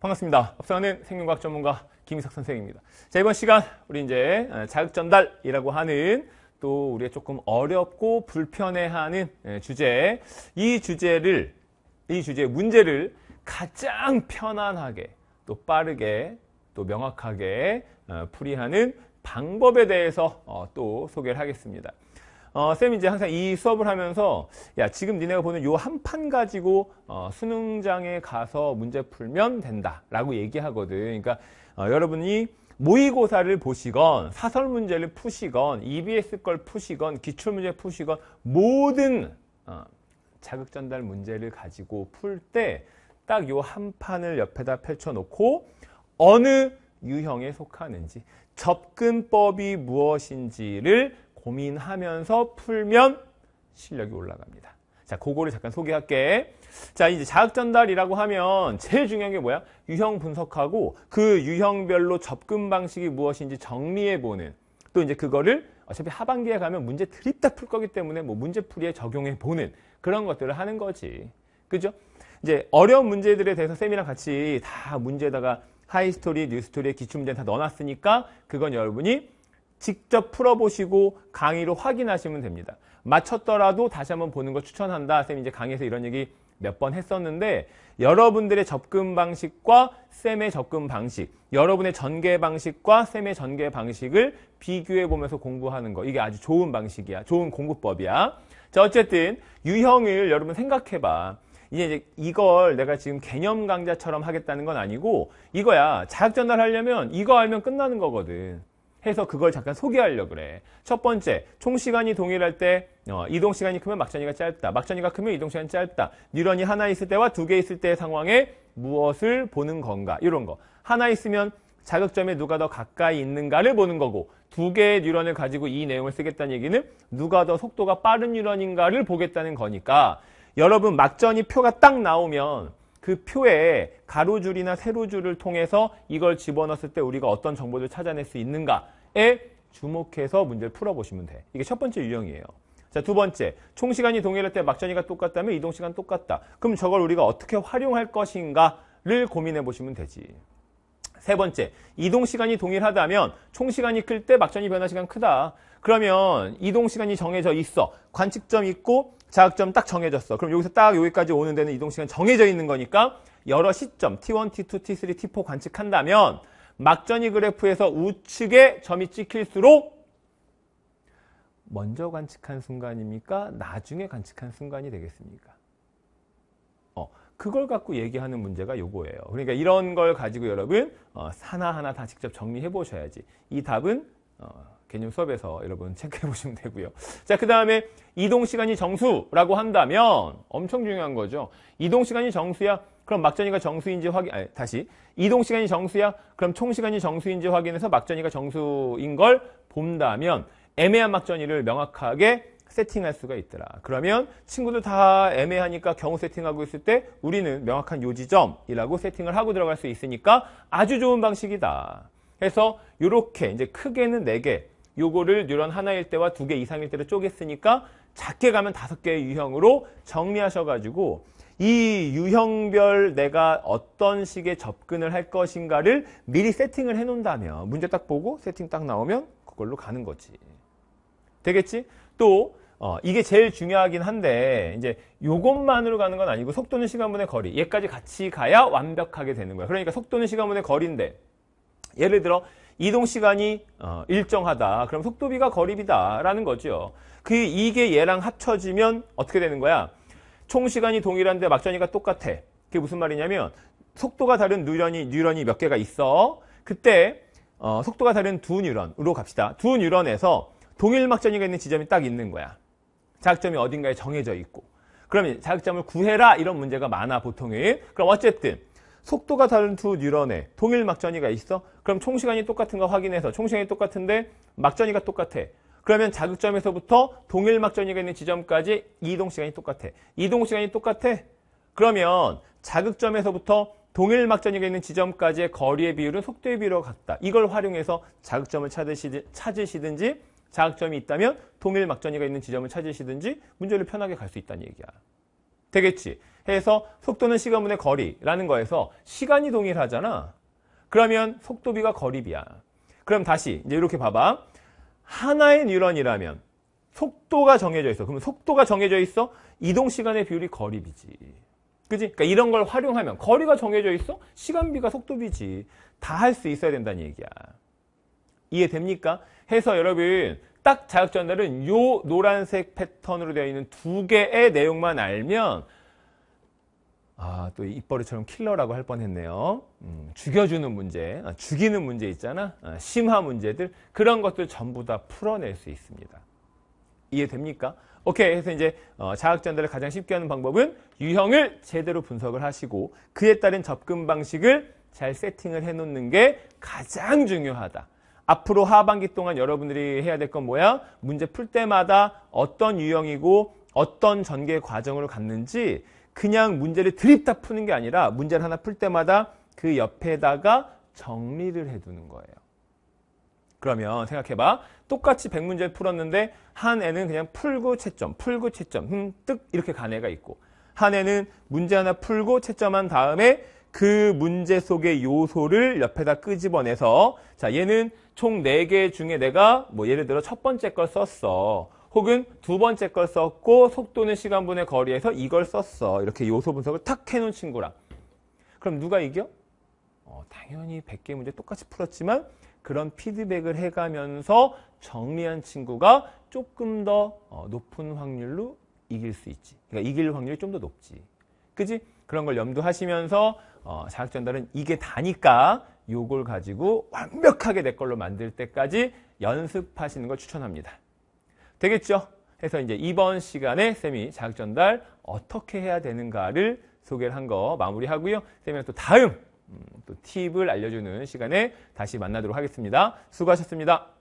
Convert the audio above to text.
반갑습니다. 업사는 생명과학 전문가 김희석 선생입니다. 자, 이번 시간 우리 이제 자극 전달이라고 하는 또 우리의 조금 어렵고 불편해하는 주제, 이 주제를 이주제 문제를 가장 편안하게 또 빠르게 또 명확하게 어, 풀이하는 방법에 대해서 어, 또 소개를 하겠습니다. 어, 쌤이 이제 항상 이 수업을 하면서 야 지금 니네가 보는 요 한 판 가지고 어, 수능장에 가서 문제 풀면 된다 라고 얘기하거든 그러니까 어, 여러분이 모의고사를 보시건 사설 문제를 푸시건 EBS 걸 푸시건 기출문제 푸시건 모든 어, 자극전달 문제를 가지고 풀 때 딱 요 한 판을 옆에다 펼쳐놓고 어느 유형에 속하는지 접근법이 무엇인지를 고민하면서 풀면 실력이 올라갑니다. 자, 그거를 잠깐 소개할게. 자, 이제 자학 전달이라고 하면 제일 중요한 게 뭐야? 유형 분석하고 그 유형별로 접근 방식이 무엇인지 정리해 보는 또 이제 그거를 어차피 하반기에 가면 문제 드립다 풀 거기 때문에 뭐 문제풀이에 적용해 보는 그런 것들을 하는 거지. 그죠? 이제 어려운 문제들에 대해서 쌤이랑 같이 다 문제에다가 하이스토리, 뉴스토리에 기출문제 다 넣어놨으니까 그건 여러분이 직접 풀어보시고 강의로 확인하시면 됩니다. 맞췄더라도 다시 한번 보는 걸 추천한다. 쌤 이제 강의에서 이런 얘기 몇 번 했었는데 여러분들의 접근 방식과 쌤의 접근 방식, 여러분의 전개 방식과 쌤의 전개 방식을 비교해 보면서 공부하는 거 이게 아주 좋은 방식이야. 좋은 공부법이야. 자 어쨌든 유형을 여러분 생각해봐. 이제 이걸 내가 지금 개념 강좌처럼 하겠다는 건 아니고 이거야 자격 전달 하려면 이거 알면 끝나는 거거든. 해서 그걸 잠깐 소개하려 고 그래. 첫 번째, 총시간이 동일할 때 어, 이동 시간이 크면 막전이가 짧다. 막전이가 크면 이동 시간이 짧다. 뉴런이 하나 있을 때와 두 개 있을 때의 상황에 무엇을 보는 건가? 이런 거. 하나 있으면 자극점에 누가 더 가까이 있는가를 보는 거고 두 개의 뉴런을 가지고 이 내용을 쓰겠다는 얘기는 누가 더 속도가 빠른 뉴런인가를 보겠다는 거니까 여러분 막전이 표가 딱 나오면 그 표에 가로줄이나 세로줄을 통해서 이걸 집어넣었을 때 우리가 어떤 정보를 찾아낼 수 있는가 에 주목해서 문제를 풀어보시면 돼. 이게 첫 번째 유형이에요. 자, 두 번째. 총시간이 동일할 때 막전이가 똑같다면 이동시간 똑같다. 그럼 저걸 우리가 어떻게 활용할 것인가를 고민해 보시면 되지. 세 번째, 이동시간이 동일하다면 총시간이 클 때 막전이 변화시간 크다. 그러면 이동시간이 정해져 있어. 관측점 있고 자극점 딱 정해졌어. 그럼 여기서 딱 여기까지 오는 데는 이동시간 정해져 있는 거니까 여러 시점, T1, T2, T3, T4 관측한다면 막전이 그래프에서 우측에 점이 찍힐수록 먼저 관측한 순간입니까? 나중에 관측한 순간이 되겠습니까? 어, 그걸 갖고 얘기하는 문제가 요거예요. 그러니까 이런 걸 가지고 여러분 어, 하나하나 다 직접 정리해 보셔야지. 이 답은 어, 개념 수업에서 여러분 체크해 보시면 되고요. 자, 그 다음에 이동 시간이 정수라고 한다면 엄청 중요한 거죠. 이동 시간이 정수야 그럼 막전이가 정수인지 확인, 아니, 다시. 이동 시간이 정수야? 그럼 총 시간이 정수인지 확인해서 막전이가 정수인 걸 본다면 애매한 막전이를 명확하게 세팅할 수가 있더라. 그러면 친구들 다 애매하니까 경우 세팅하고 있을 때 우리는 명확한 요지점이라고 세팅을 하고 들어갈 수 있으니까 아주 좋은 방식이다. 해서 이렇게 이제 크게는 4개, 요거를 뉴런 하나일 때와 두 개 이상일 때로 쪼갰으니까 작게 가면 다섯 개의 유형으로 정리하셔가지고 이 유형별 내가 어떤 식의 접근을 할 것인가를 미리 세팅을 해놓는다면 문제 딱 보고 세팅 딱 나오면 그걸로 가는 거지. 되겠지? 또 어, 이게 제일 중요하긴 한데 이제 요것만으로 가는 건 아니고 속도는 시간분의 거리 얘까지 같이 가야 완벽하게 되는 거야 그러니까 속도는 시간분의 거리인데 예를 들어 이동 시간이 어, 일정하다 그럼 속도비가 거리비다 라는 거죠 그 이게 얘랑 합쳐지면 어떻게 되는 거야 총 시간이 동일한데 막전이가 똑같아. 그게 무슨 말이냐면 속도가 다른 뉴런이 뉴런이 몇 개가 있어. 그때 어, 속도가 다른 두 뉴런으로 갑시다. 두 뉴런에서 동일 막전이가 있는 지점이 딱 있는 거야. 자극점이 어딘가에 정해져 있고. 그러면 자극점을 구해라 이런 문제가 많아 보통이. 그럼 어쨌든 속도가 다른 두 뉴런에 동일 막전이가 있어? 그럼 총시간이 똑같은 거 확인해서 총시간이 똑같은데 막전이가 똑같아. 그러면 자극점에서부터 동일막전이가 있는 지점까지 이동 시간이 똑같아. 이동 시간이 똑같아. 그러면 자극점에서부터 동일막전이가 있는 지점까지의 거리의 비율은 속도의 비율과 같다. 이걸 활용해서 자극점을 찾으시든지 자극점이 있다면 동일막전이가 있는 지점을 찾으시든지 문제를 편하게 갈 수 있다는 얘기야. 되겠지? 해서 속도는 시간분의 거리라는 거에서 시간이 동일하잖아. 그러면 속도비가 거리비야. 그럼 다시 이제 이렇게 봐봐. 하나의 뉴런이라면 속도가 정해져 있어. 그러면 속도가 정해져 있어? 이동 시간의 비율이 거리비지. 그지? 그러니까 이런 걸 활용하면 거리가 정해져 있어? 시간비가 속도비지. 다 할 수 있어야 된다는 얘기야. 이해됩니까? 해서 여러분 딱 자격 전달은 요 노란색 패턴으로 되어 있는 두 개의 내용만 알면 아, 또 입버릇처럼 킬러라고 할 뻔했네요. 음, 죽여주는 문제, 아, 죽이는 문제 있잖아. 아, 심화 문제들 그런 것들 전부 다 풀어낼 수 있습니다. 이해됩니까? 오케이. 그래서 이제 어, 자학 전달을 가장 쉽게 하는 방법은 유형을 제대로 분석을 하시고 그에 따른 접근 방식을 잘 세팅을 해놓는 게 가장 중요하다. 앞으로 하반기 동안 여러분들이 해야 될 건 뭐야? 문제 풀 때마다 어떤 유형이고 어떤 전개 과정으로 갔는지 그냥 문제를 드립다 푸는 게 아니라 문제를 하나 풀 때마다 그 옆에다가 정리를 해두는 거예요. 그러면 생각해봐. 똑같이 100문제 풀었는데 한 애는 그냥 풀고 채점, 풀고 채점, 흠, 뜩 이렇게 간 애가 있고 한 애는 문제 하나 풀고 채점한 다음에 그 문제 속의 요소를 옆에다 끄집어내서 자 얘는 총 4개 중에 내가 뭐 예를 들어 첫 번째 걸 썼어. 혹은 두 번째 걸 썼고 속도는 시간분의 거리에서 이걸 썼어. 이렇게 요소 분석을 탁 해놓은 친구랑. 그럼 누가 이겨? 어, 당연히 100개 문제 똑같이 풀었지만 그런 피드백을 해가면서 정리한 친구가 조금 더 어, 높은 확률로 이길 수 있지. 그러니까 이길 확률이 좀 더 높지. 그지? 그런 걸 염두하시면서 어, 자극 전달은 이게 다니까 요걸 가지고 완벽하게 내 걸로 만들 때까지 연습하시는 걸 추천합니다. 되겠죠? 해서 이제 이번 시간에 쌤이 자극 전달 어떻게 해야 되는가를 소개를 한 거 마무리하고요. 쌤이랑 또 다음 음, 또 팁을 알려주는 시간에 다시 만나도록 하겠습니다. 수고하셨습니다.